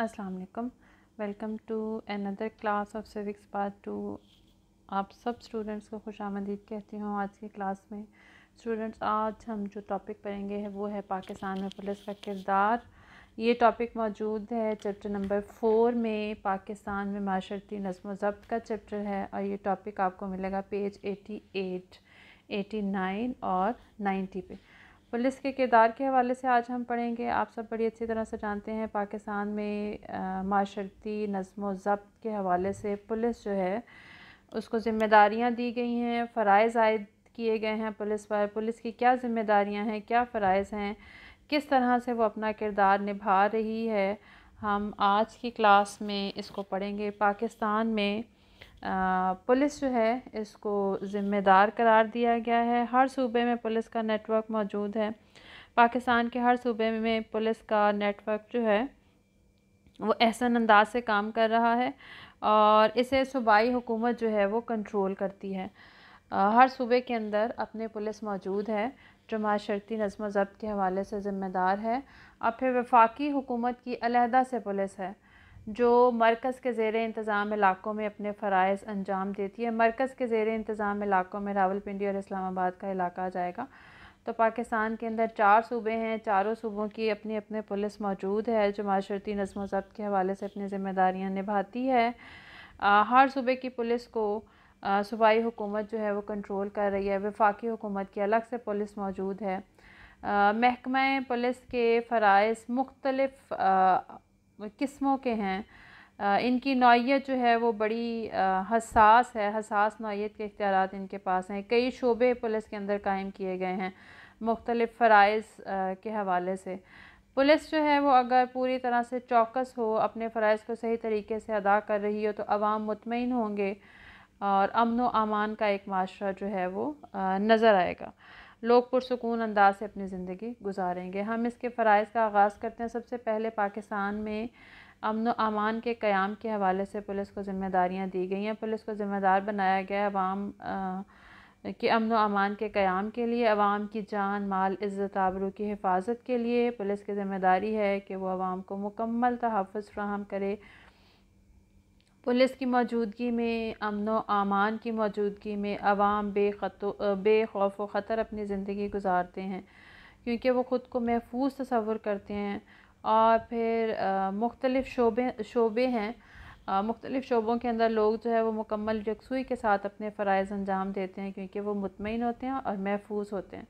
अस्सलाम वालेकुम welcome to another class of civics part two आप सब स्टूडेंट्स को खुश आमदीद कहती हूँ आज की क्लास में स्टूडेंट्स आज हम जो टॉपिक पढ़ेंगे है वो है पाकिस्तान में पुलिस का किरदार ये टॉपिक मौजूद है चैप्टर नंबर फोर में पाकिस्तान में माशरती नज़म ज़ब्त का चैप्टर है और ये टॉपिक आपको मिलेगा page eighty eight eighty nine और नाइन्टी पे पुलिस के किरदार के हवाले से आज हम पढ़ेंगे आप सब बड़ी अच्छी तरह से जानते हैं पाकिस्तान में माशरती नज़म ज़ब्त के हवाले से पुलिस जो है उसको ज़िम्मेदारियाँ दी गई हैं फ़रज़ आयद किए गए हैं पुलिस पर पुलिस की क्या ज़िम्मेदारियाँ हैं क्या फ़रज़ हैं किस तरह से वो अपना किरदार निभा रही है हम आज की क्लास में इसको पढ़ेंगे पाकिस्तान में पुलिस जो है इसको ज़िम्मेदार करार दिया गया है हर सूबे में पुलिस का नेटवर्क मौजूद है पाकिस्तान के हर सूबे में पुलिस का नेटवर्क जो है वो एहसन अंदाज से काम कर रहा है और इसे सूबाई हुकूमत जो है वो कंट्रोल करती है हर सूबे के अंदर अपने पुलिस मौजूद है जो माशरती नज़म ज़ब्त के हवाले से ज़िम्मेदार है और फिर वफाकी हुकूमत की अलहदा से पुलिस है जो मरकज़ के ज़ेर इंतज़ाम इलाकों में अपने फ़रज़ अंजाम देती है मरकज़ के ज़ेर इंतज़ाम इलाकों में रावलपिंडी और इस्लामाबाद का इलाका आ जाएगा तो पाकिस्तान के अंदर चार सूबे हैं चारों सूबों की अपनी अपने पुलिस मौजूद है जो माशरती नज़म ज़ब्त के हवाले से अपनी ज़िम्मेदारियाँ निभाती है आ, हर सूबे की पुलिस को सूबाई हुकूमत जो है वो कंट्रोल कर रही है वफाकी हुकूमत की अलग से पुलिस मौजूद है महकमा पुलिस के फ़रज़ मुख्तलफ़ किस्मों के हैं इनकी नौीयत जो है वो बड़ी हसास है हसास नौीयत के इख्तियार इनके पास हैं कई शोबे पुलिस के अंदर कायम किए गए हैं मुख्तलिफ़ फ़रज़ के हवाले से पुलिस जो है वो अगर पूरी तरह से चौकस हो अपने फ़रज़ को सही तरीके से अदा कर रही हो तो आवाम मुतमिन होंगे और अमन व अमान का एक माशरा जो है वो नज़र आएगा लोग पुरसकून अंदाज से अपनी ज़िंदगी गुजारेंगे हम इसके फ़रज़ का आगाज़ करते हैं सबसे पहले पाकिस्तान में अमन अमान के क़्याम के हवाले से पुलिस को ज़िम्मेदारियाँ दी गई हैं पुलिस को ज़िम्मेदार बनाया गया है कि अमन अमान के क़्याम के लिए अवाम की जान माल इज़्ज़त आबरू की हिफाजत के लिए पुलिस की ज़िम्मेदारी है कि वो आवाम को मुकम्मल तहफ़ फ्राहम करे पुलिस की मौजूदगी में अमन व अमान की मौजूदगी में आवाम बे खौफ व ख़तर अपनी ज़िंदगी गुजारते हैं क्योंकि वो ख़ुद को महफूज तस्वर करते हैं और फिर मुख्तलिफ़ शोबे शोबे हैं मुख्तलिफ़ शोबों के अंदर लोग जो है वो मुकम्मल यकसुई के साथ अपने फ़रज़ अंजाम देते हैं क्योंकि वो मुतमिन होते हैं और महफूज होते हैं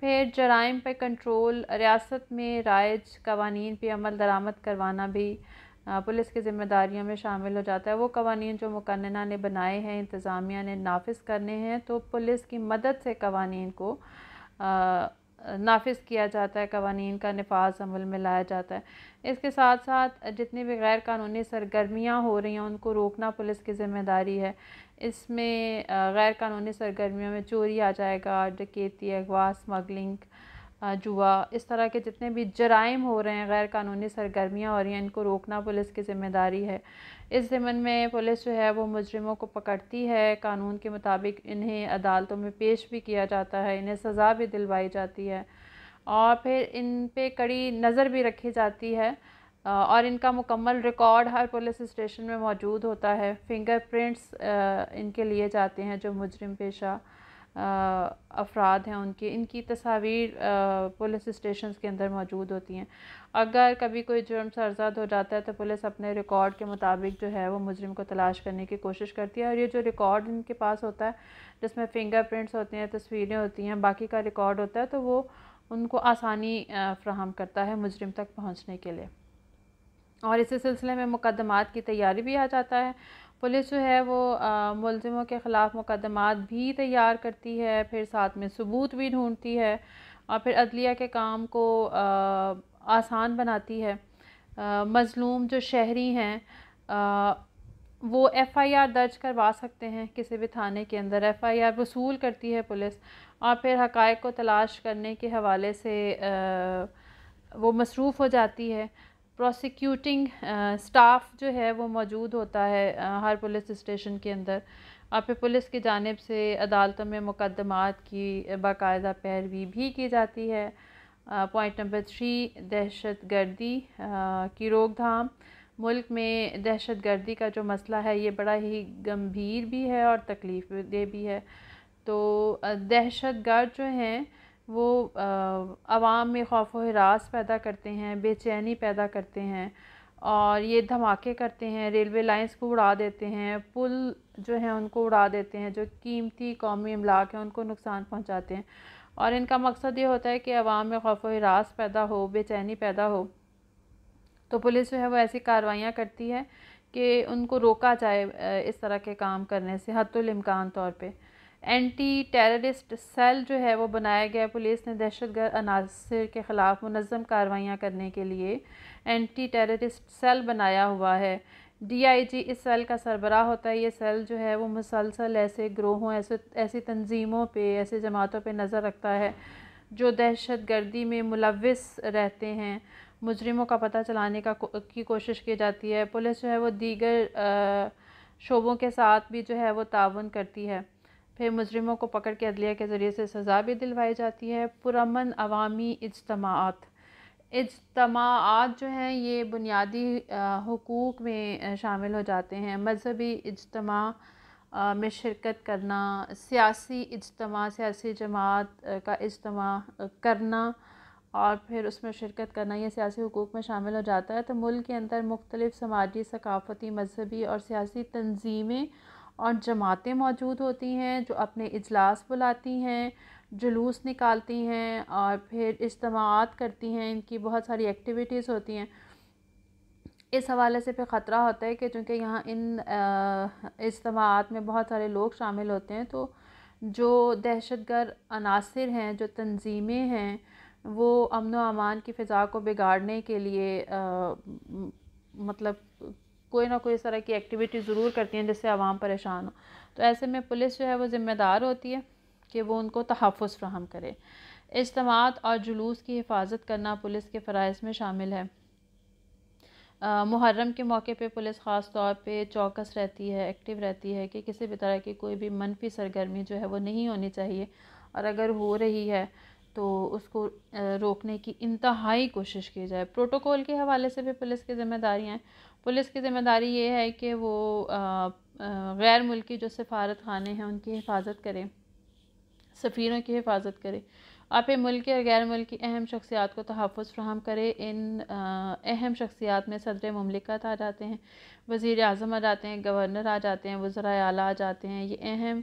फिर जराइम पर कंट्रोल रियासत में राइज कवानीन पर अमल दरामद करवाना भी पुलिस की ज़िम्मेदारियों में शामिल हो जाता है वो कवानीन जो मुकन्ना ने बनाए हैं इंतज़ामिया ने नाफिज करने हैं तो पुलिस की मदद से कवानीन को नाफिज किया जाता है कवानीन का नफाज अमल में लाया जाता है इसके साथ साथ जितनी भी गैर कानूनी सरगर्मियाँ हो रही हैं उनको रोकना पुलिस की ज़िम्मेदारी है इसमें गैर कानूनी सरगर्मियों में चोरी आ जाएगा डकेती अगवा स्मगलिंग जुआ इस तरह के जितने भी जराइम हो रहे हैं गैर कानूनी सरगर्मियाँ हो रही हैं इनको रोकना पुलिस की ज़िम्मेदारी है इस ज़िमन में पुलिस जो है वो मुजरमों को पकड़ती है कानून के मुताबिक इन्हें अदालतों में पेश भी किया जाता है इन्हें सज़ा भी दिलवाई जाती है और फिर इन पर कड़ी नज़र भी रखी जाती है और इनका मुकम्मल रिकॉर्ड हर पुलिस स्टेशन में मौजूद होता है फिंगरप्रिंट्स इनके लिए जाते हैं जो मुजरम पेशा अफराद हैं उनकी इनकी तस्वीर पुलिस स्टेशन के अंदर मौजूद होती हैं अगर कभी कोई जुर्म सरजद हो जाता है तो पुलिस अपने रिकॉर्ड के मुताबिक जो है वो मुजरिम को तलाश करने की कोशिश करती है और ये जो रिकॉर्ड इनके पास होता है जिसमें फिंगरप्रिंट्स होते हैं तस्वीरें होती हैं बाकी का रिकॉर्ड होता है तो वो उनको आसानी फ्राहम करता है मुजरिम तक पहुँचने के लिए और इसी सिलसिले में मुकदमात की तैयारी भी आ जाता है पुलिस जो है वो मुलज़मों के ख़िलाफ़ मुकदमात भी तैयार करती है फिर साथ में सबूत भी ढूंढती है और फिर अदलिया के काम को आसान बनाती है मज़लूम जो शहरी हैं वो एफ़आईआर दर्ज करवा सकते हैं किसी भी थाने के अंदर एफ़आईआर वसूल करती है पुलिस और फिर हक़ को तलाश करने के हवाले से आ, वो मसरूफ़ हो जाती है प्रोसिक्यूटिंग स्टाफ uh, जो है वो मौजूद होता है uh, हर पुलिस स्टेशन के अंदर और फिर पुलिस की जानब से अदालतों में मुकदमात की बाकायदा पैरवी भी की जाती है पॉइंट नंबर थ्री दहशत गर्दी की रोकथाम मुल्क में दहशत गर्दी का जो मसला है ये बड़ा ही गंभीर भी है और तकलीफ दे भी है तो uh, दहशत गर्द जो हैं वो आवाम में खौफ व हरास पैदा करते हैं बेचैनी पैदा करते हैं और ये धमाके करते हैं रेलवे लाइंस को उड़ा देते हैं पुल जो हैं उनको उड़ा देते हैं जो कीमती कौमी अमलाक हैं उनको नुकसान पहुंचाते हैं और इनका मकसद ये होता है कि आवाम में खौफ व हरास पैदा हो बेचैनी पैदा हो तो पुलिस जो है वो ऐसी कार्रवाइयाँ करती है कि उनको रोका जाए इस तरह के काम करने से हतुल इम्कान तौर पर एंटी टेररिस्ट सेल जो है वो बनाया गया पुलिस ने दहशत गर्द अनासर के ख़िलाफ़ मनज़म कार्रवाइयाँ करने के लिए एंटी टेररिस्ट सेल बनाया हुआ है डी आई जी इस सेल का सरबराह होता है ये सेल जो है वो मुसलसल ऐसे ग्रोहों ऐसे ऐसी तंजीमों पे ऐसे जमातों पे नज़र रखता है जो दहशत गर्दी में मुलविस रहते हैं मुजरिमों का पता चलाने का की कोशिश की जाती है पुलिस जो है वो दीगर शोबों के साथ भी जो है वो ताउन करती है फिर मुजरमों को पकड़ के अदलिया के ज़रिए से सज़ा भी दिलवाई जाती है पुरमन अवामी इजतमात इजतमात जो हैं ये बुनियादी हकूक़ में शामिल हो जाते हैं मजहबी इजतमा में शिरकत करना सियासी इजतमा सियासी जमात का इजतमा करना और फिर उसमें शिरकत करना यह सियासी हकूक़ में शामिल हो जाता है तो मुल्क के अंदर मुख्तलिफ़ समाजी सकाफ़ती मजहबी और सियासी तंजीमें और जमातें मौजूद होती हैं जो अपने इजलास बुलाती हैं जुलूस निकालती हैं और फिर इज्तमात करती हैं इनकी बहुत सारी एक्टिविटीज़ होती हैं इस हवाले से फिर ख़तरा होता है कि चूँकि यहाँ इन इज्तमात में बहुत सारे लोग शामिल होते हैं तो जो दहशत गर्द अनासर हैं जो तंजीमें हैं वो अमन अमान की फ़िज़ा को बिगाड़ने के लिए आ, मतलब कोई ना कोई इस तरह की एक्टिविटी ज़रूर करती हैं जिससे आवाम परेशान हो तो ऐसे में पुलिस जो है वो ज़िम्मेदार होती है कि वो उनको तहफ़ फ्राहम करे इजतमात और जुलूस की हिफाजत करना पुलिस के फ़रज़ में शामिल है मुहर्रम के मौके पे पुलिस ख़ास तौर पे चौकस रहती है एक्टिव रहती है कि किसी भी तरह की कोई भी मनफी सरगर्मी जो है वो नहीं होनी चाहिए और अगर हो रही है तो उसको रोकने की इंतहाई कोशिश की जाए प्रोटोकॉल के हवाले से भी पुलिस की ज़िम्मेदारियाँ हैं पुलिस की ज़िम्मेदारी ये है कि वो गैर मुल्की जो सफारत खाने हैं उनकी हिफाजत करें सफ़ीरों की हिफाजत करें आप मुल्क और गैर मुल्की अहम शख्सियात को तहफ़ फ्राहम करें इन अहम शख्सियात में सदर ममलिकत आ जाते हैं वज़ी अजम आ जाते हैं गवर्नर आ जाते हैं वज्रा आला आ जाते हैं ये अहम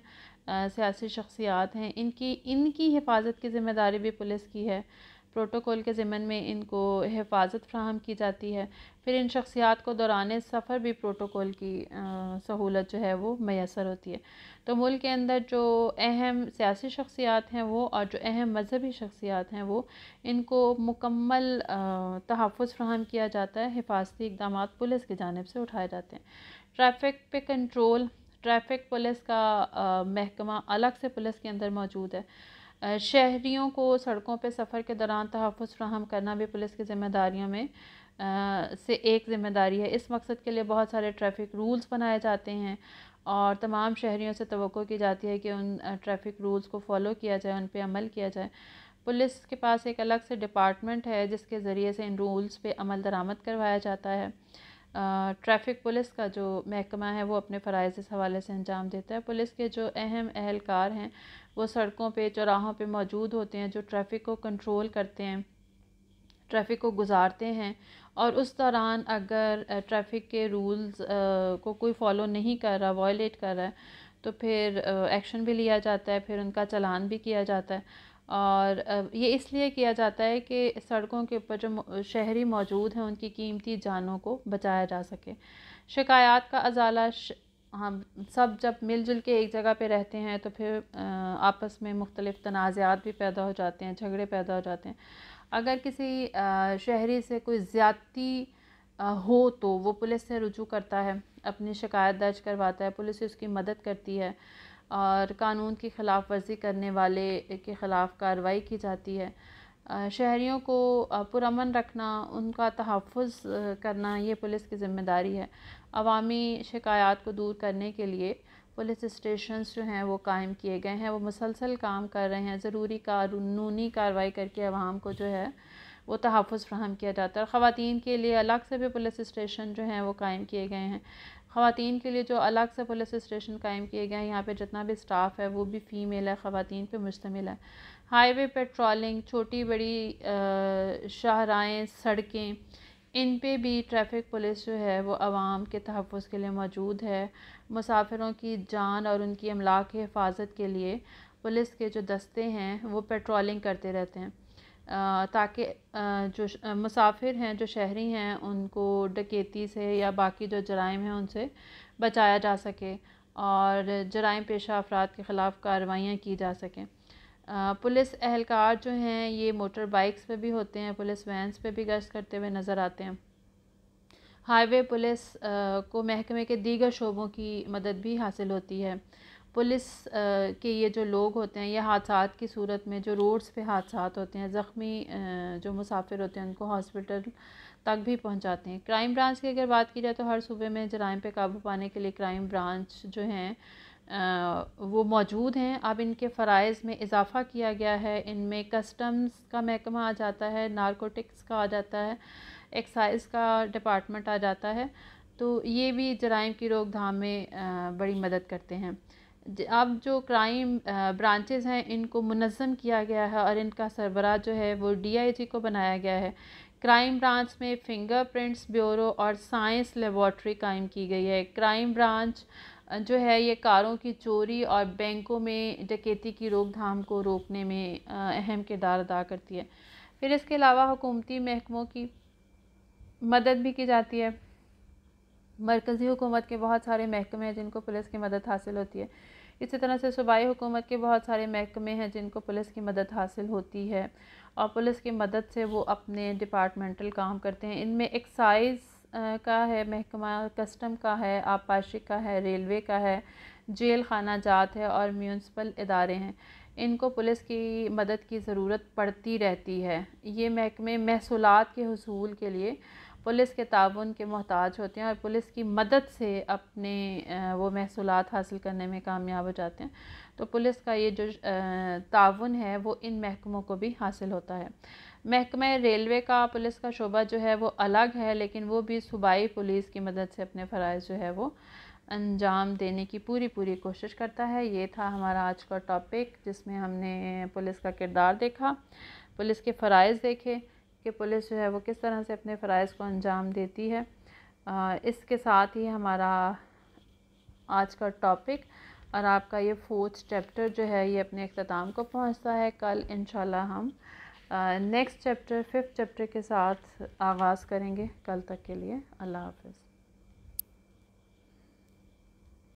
सियासी शख्सियात हैं इनकी इनकी हिफाजत की ज़िम्मेदारी भी पुलिस की है प्रोटोकॉल के ज़िमन में इनको हिफाजत फ्राहम की जाती है फिर इन शख्सियात को दौरान सफ़र भी प्रोटोकॉल की सहूलत जो है वो मैसर होती है तो मुल्क के अंदर जो अहम सियासी शख्सियात हैं वो और जो अहम मजहबी शख्सियात हैं वो इनको मुकम्मल तहफ़ फ्राहम किया जाता है हिफाजती इकदाम पुलिस की जानब से उठाए जाते हैं ट्रैफिक पे कंट्रोल ट्रैफिक पुलिस का महकमा अलग से पुलिस के अंदर मौजूद है शहरीों को सड़कों पर सफ़र के दौरान तहफ़ फ्राहम करना भी पुलिस की ज़िम्मेदारियों में आ, से एक ज़िम्मेदारी है इस मकसद के लिए बहुत सारे ट्रैफिक रूल्स बनाए जाते हैं और तमाम शहरीों से तो की जाती है कि उन ट्रैफिक रूल्स को फॉलो किया जाए उन पर अमल किया जाए पुलिस के पास एक अलग से डिपार्टमेंट है जिसके ज़रिए से इन रूल्स पे अमल दरामद करवाया जाता है ट्रैफिक पुलिस का जो महकमा है वो अपने फ़रज़ इस हवाले से अंजाम देता है पुलिस के जो अहम अहलकार हैं वो सड़कों पे चौराहों पे मौजूद होते हैं जो ट्रैफिक को कंट्रोल करते हैं ट्रैफिक को गुजारते हैं और उस दौरान अगर ट्रैफिक के रूल्स को कोई फॉलो नहीं कर रहा वॉयलेट कर रहा है तो फिर एक्शन भी लिया जाता है फिर उनका चलान भी किया जाता है और ये इसलिए किया जाता है कि सड़कों के ऊपर जो शहरी मौजूद हैं उनकी कीमती जानों को बचाया जा सके शिकायत का अजाला हम हाँ, सब जब मिलजुल के एक जगह पे रहते हैं तो फिर आपस में मुख्तलिफ़ तनाज़ात भी पैदा हो जाते हैं झगड़े पैदा हो जाते हैं अगर किसी शहरी से कोई ज़्यादती हो तो वो पुलिस से रुजू करता है अपनी शिकायत दर्ज करवाता है पुलिस उसकी मदद करती है और कानून की ख़िलाफ़ वर्ज़ी करने वाले के ख़िलाफ़ कार्रवाई की जाती है शहरीों को पुरमन रखना उनका तहफ़ करना ये पुलिस की ज़िम्मेदारी है अवामी शिकायत को दूर करने के लिए पुलिस स्टेशंस जो हैं वो कायम किए गए हैं वो मुसलसल काम कर रहे हैं ज़रूरी कानूनी कार्रवाई करके अवाम को जो है वो तहफ़ फ्राहम किया जाता है और ख़वान के लिए अलग से भी पुलिस स्टेशन जो हैं वो कायम किए गए हैं ख़वान के लिए जो अलग से पुलिस स्टेशन कायम किए गए हैं यहाँ पर जितना भी स्टाफ है वो भी फ़ीमेल है ख़वान पर मुश्तमिल है हाईवे पेट्रोलिंग छोटी बड़ी शाहराएँ सड़कें इन पर भी ट्रैफिक पुलिस जो है वो आवाम के तहफ़ के लिए मौजूद है मुसाफिरों की जान और उनकी अमला की हिफाजत के लिए पुलिस के जो दस्ते हैं वो पेट्रोलिंग करते रहते हैं ताकि जो मुसाफिर हैं जो शहरी हैं उनको डकैती से या बाकी जो जराइम हैं उनसे बचाया जा सके और जराइम पेशा अफराद के ख़िलाफ़ कार्रवाइयाँ की जा सकें पुलिस अहलकार जो हैं ये मोटर बाइक्स पे भी होते हैं पुलिस वैन्स पे भी गश्त करते हुए नज़र आते हैं हाईवे पुलिस को महकमे के दीगर शोबों की मदद भी हासिल होती है पुलिस के ये जो लोग होते हैं ये हादसा की सूरत में जो रोड्स पे हादसा होते हैं ज़ख्मी जो मुसाफिर होते हैं उनको हॉस्पिटल तक भी पहुंचाते हैं क्राइम ब्रांच की अगर बात की जाए तो हर सूबे में जराइम पे काबू पाने के लिए क्राइम ब्रांच जो हैं वो मौजूद हैं अब इनके फ़रज़ में इजाफ़ा किया गया है इनमें कस्टम्स का महकमा आ जाता है नारकोटिक्स का आ जाता है एक्साइज का डिपार्टमेंट आ जाता है तो ये भी जराइम की रोकथाम में बड़ी मदद करते हैं अब जो क्राइम ब्रांचेज़ हैं इनको मुनज़म किया गया है और इनका सरबरा जो है वो डीआईजी को बनाया गया है क्राइम ब्रांच में फिंगरप्रिंट्स ब्यूरो और साइंस लेबॉर्ट्री कायम की गई है क्राइम ब्रांच जो है ये कारों की चोरी और बैंकों में डकैती की रोकथाम को रोकने में अहम किरदार अदा करती है फिर इसके अलावा हुकूमती महकमों की मदद भी की जाती है मरकज़ी हुकूमत के बहुत सारे महकमे हैं जिनको पुलिस की मदद हासिल होती है इसी तरह से सूबाई हुकूमत के बहुत सारे महकमे हैं जिनको पुलिस की मदद हासिल होती है और पुलिस की मदद से वो अपने डिपार्टमेंटल काम करते हैं इनमें एक्साइज का है महकमा कस्टम का है आबपाशी का है रेलवे का है जेल खाना जात है और म्यूनसिपल इदारे हैं इनको पुलिस की मदद की ज़रूरत पड़ती रहती है ये महकमे महसूलत के हसूल के लिए पुलिस के ताउन के मोहताज होते हैं और पुलिस की मदद से अपने वो महसूल हासिल करने में कामयाब हो जाते हैं तो पुलिस का ये जो ताउन है वो इन महकमों को भी हासिल होता है महकमे रेलवे का पुलिस का शोबा जो है वो अलग है लेकिन वो भी सूबाई पुलिस की मदद से अपने फ़रज़ जो है वो अंजाम देने की पूरी पूरी कोशिश करता है ये था हमारा आज का टॉपिक जिसमें हमने पुलिस का किरदार देखा पुलिस के फ़रज़ देखे कि पुलिस जो है वो किस तरह से अपने फ़रज़ को अंजाम देती है आ, इसके साथ ही हमारा आज का टॉपिक और आपका ये फोर्थ चैप्टर जो है ये अपने अख्ताम को पहुंचता है कल इन हम नेक्स्ट चैप्टर फिफ्थ चैप्टर के साथ आगाज़ करेंगे कल तक के लिए अल्लाह हाफ